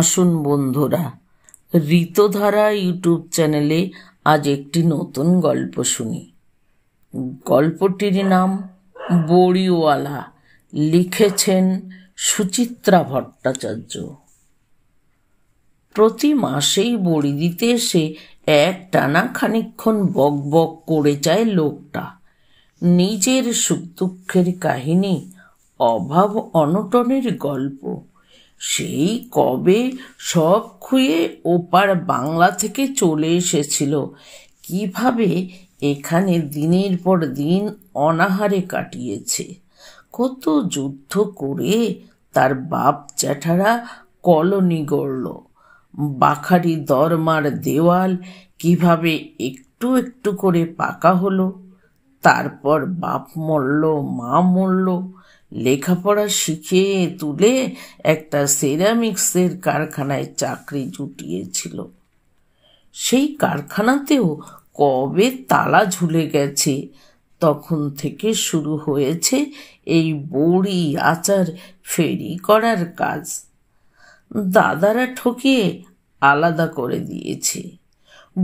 আসুন বন্ধুরা ঋতধারা ইউটিউব চ্যানেলে আজ একটি নতুন গল্প শুনি গল্পটির নাম বড়িওয়ালা লিখেছেন সুচিত্রা ভট্টাচার্য প্রতি মাসেই বড়ি দিতে এসে এক টানা খানিক্ষণ বক বক করে যায় লোকটা নিজের সুখ দুঃখের কাহিনী অভাব অনটনের গল্প সেই কবে সব খুঁয়ে ওপার বাংলা থেকে চলে এসেছিল কিভাবে এখানে দিনের পর দিন অনাহারে কাটিয়েছে কত যুদ্ধ করে তার বাপ জ্যাঠারা কলোনি গড়ল বাখারি দরমার দেওয়াল কিভাবে একটু একটু করে পাকা হলো তারপর বাপ মরল মা মরল লেখাপড়া শিখে তুলে একটা সেরামিক্সের কারখানায় চাকরি জুটিয়েছিল সেই কারখানাতেও কবে তালা ঝুলে গেছে তখন থেকে শুরু হয়েছে এই বড়ি আচার ফেরি করার কাজ দাদারা ঠকিয়ে আলাদা করে দিয়েছে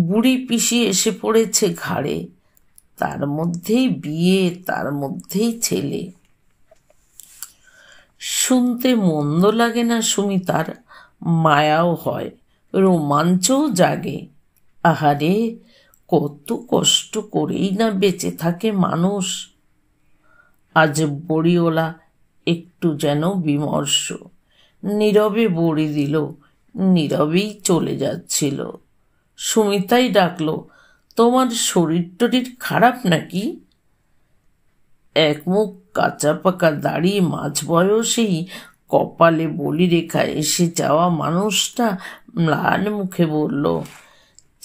বুড়ি পিসি এসে পড়েছে ঘাড়ে তার মধ্যেই বিয়ে তার মধ্যেই ছেলে শুনতে মন্দ লাগে না সুমিতার মায়াও হয় রোমাঞ্চও জাগে আহারে কত কষ্ট করেই না বেঁচে থাকে মানুষ আজ বড়িওলা একটু যেন বিমর্ষ নীরবে বড়ি দিল নীরবেই চলে যাচ্ছিল সুমিতাই ডাকল তোমার শরীর টরীর খারাপ নাকি এক মুখ কাঁচা পাকা দাড়ি মাঝ বয়সেই কপালে বলি রেখা এসে যাওয়া মানুষটা ম্লান মুখে বলল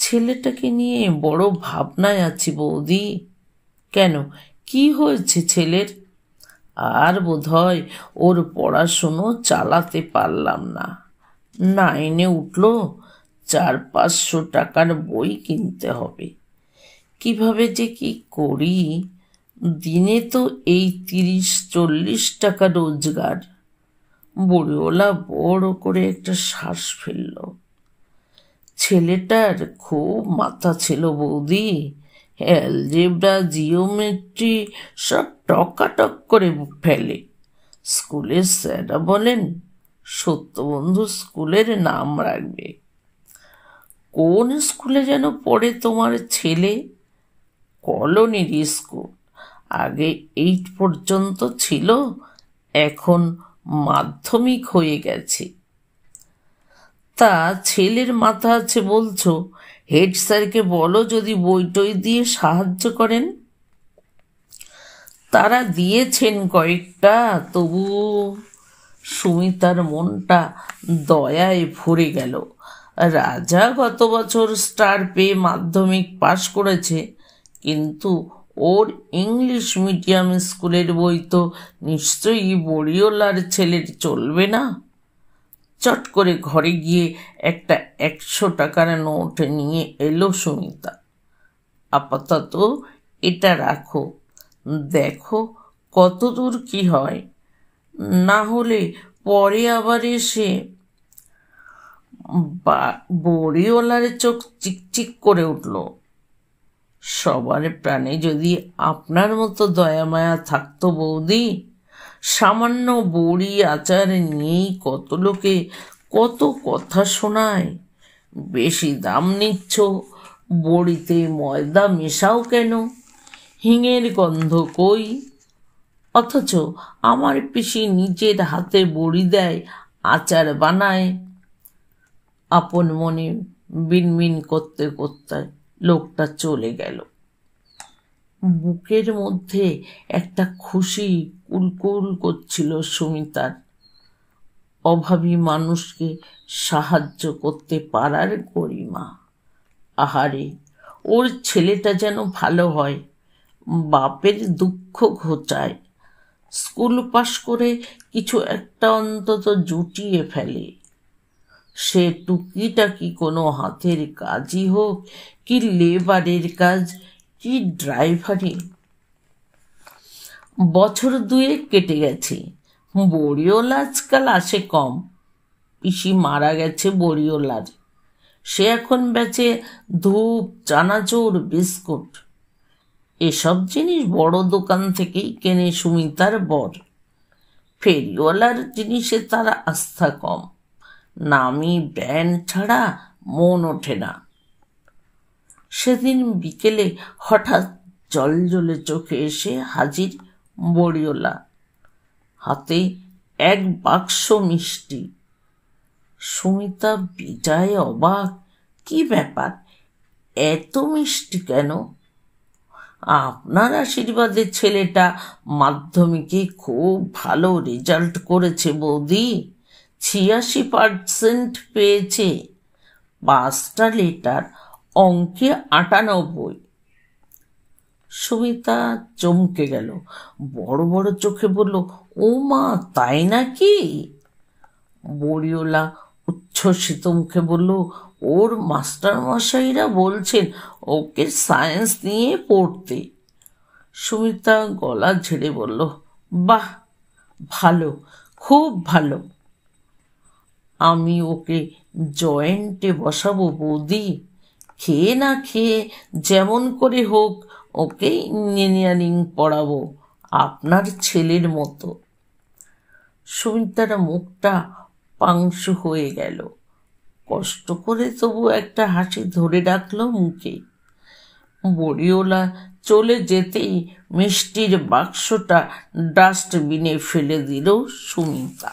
ছেলেটাকে নিয়ে বড় ভাবনায় আছি বৌদি কেন কি হয়েছে ছেলের আর বোধহয় ওর পড়াশুনো চালাতে পারলাম না নাইনে উঠল চার পাঁচশো টাকার বই কিনতে হবে কিভাবে যে কি করি দিনে তো এই তিরিশ চল্লিশ টাকা রোজগার বড়িওলা বড় করে একটা শ্বাস ফেলল ছেলেটার খুব মাথা ছিল বৌদি অ্যালজেব্রা জিওমেট্রি সব টকাটক করে ফেলে স্কুলের স্যাররা বলেন সত্যবন্ধু স্কুলের নাম রাখবে কোন স্কুলে যেন পড়ে তোমার ছেলে কলোনির স্কুল আগে এইট পর্যন্ত ছিল এখন মাধ্যমিক হয়ে গেছে তা ছেলের মাথা আছে বলছো হেড স্যারকে বলো যদি বইটই দিয়ে সাহায্য করেন তারা দিয়েছেন কয়েকটা তবু সুমিতার মনটা দয়ায় ভরে গেল রাজা গত বছর স্টার পেয়ে মাধ্যমিক পাশ করেছে কিন্তু ওর ইংলিশ মিডিয়াম স্কুলের বই তো নিশ্চয়ই বড়িওলার ছেলের চলবে না চট করে ঘরে গিয়ে একটা একশো টাকার নোট নিয়ে এলো সুমিতা আপাতত এটা রাখো দেখো কত দূর কি হয় না হলে পরে আবার এসে বড়িওয়ালার চোখ চিকচিক করে উঠলো সবার প্রাণে যদি আপনার মতো দয়ামায়া থাকতো বৌদি সামান্য বড়ি আচার নিয়েই কত লোকে কত কথা শোনায় বেশি দাম নিচ্ছ বড়িতে ময়দা মেশাও কেন হিঙের গন্ধ কই অথচ আমার পিসি নিজের হাতে বড়ি দেয় আচার বানায় আপন মনে বিনবিন করতে করতে লোকটা চলে গেল বুকের মধ্যে একটা খুশি কুলকুল করছিল সুমিতার অভাবী মানুষকে সাহায্য করতে পারার গরিমা আহারে ওর ছেলেটা যেন ভালো হয় বাপের দুঃখ ঘোচায় স্কুল পাশ করে কিছু একটা অন্তত জুটিয়ে ফেলে সে টুকিটা কি কোনো হাতের কাজই হোক কি লেবারের কাজ কি ড্রাইভারি বছর দুয়ে কেটে গেছে বড়িওলা আজকাল আসে কম পিসি মারা গেছে বড়িওলার সে এখন বেচে ধূপ চানাচোর বিস্কুট এসব জিনিস বড় দোকান থেকেই কেনে সুমিতার বর ফেরিওয়ালার জিনিসে তার আস্থা কম নামি ব্যান ছাড়া মন ওঠে না সেদিন বিকেলে হঠাৎ জল জলে চোখে এসে হাজির বড়িওলা হাতে এক বাক্স মিষ্টি সুমিতা বিজায় অবাক কি ব্যাপার এত মিষ্টি কেন আপনার আশীর্বাদে ছেলেটা মাধ্যমিকে খুব ভালো রেজাল্ট করেছে বৌদি ছিয়াশি পার্সেন্ট পেয়েছে পাঁচটা লেটার অঙ্কে আটানব্বই সুমিতা চমকে গেল বড় বড় চোখে বলল ও মা তাই নাকি বড়িওলা উচ্ছ্বসিত মুখে বলল ওর মাস্টারমশাইরা বলছেন ওকে সায়েন্স নিয়ে পড়তে সুমিতা গলা ঝেড়ে বলল বাহ ভালো খুব ভালো আমি ওকে জয়েন্টে বসাবো বৌদি খেয়ে না খেয়ে যেমন করে হোক ওকে ইঞ্জিনিয়ারিং পড়াবো আপনার ছেলের মতো সুমিতার মুখটা পাংশু হয়ে গেল কষ্ট করে তবু একটা হাসি ধরে রাখলো মুখে বড়িওলা চলে যেতেই মিষ্টির বাক্সটা ডাস্টবিনে ফেলে দিল সুমিতা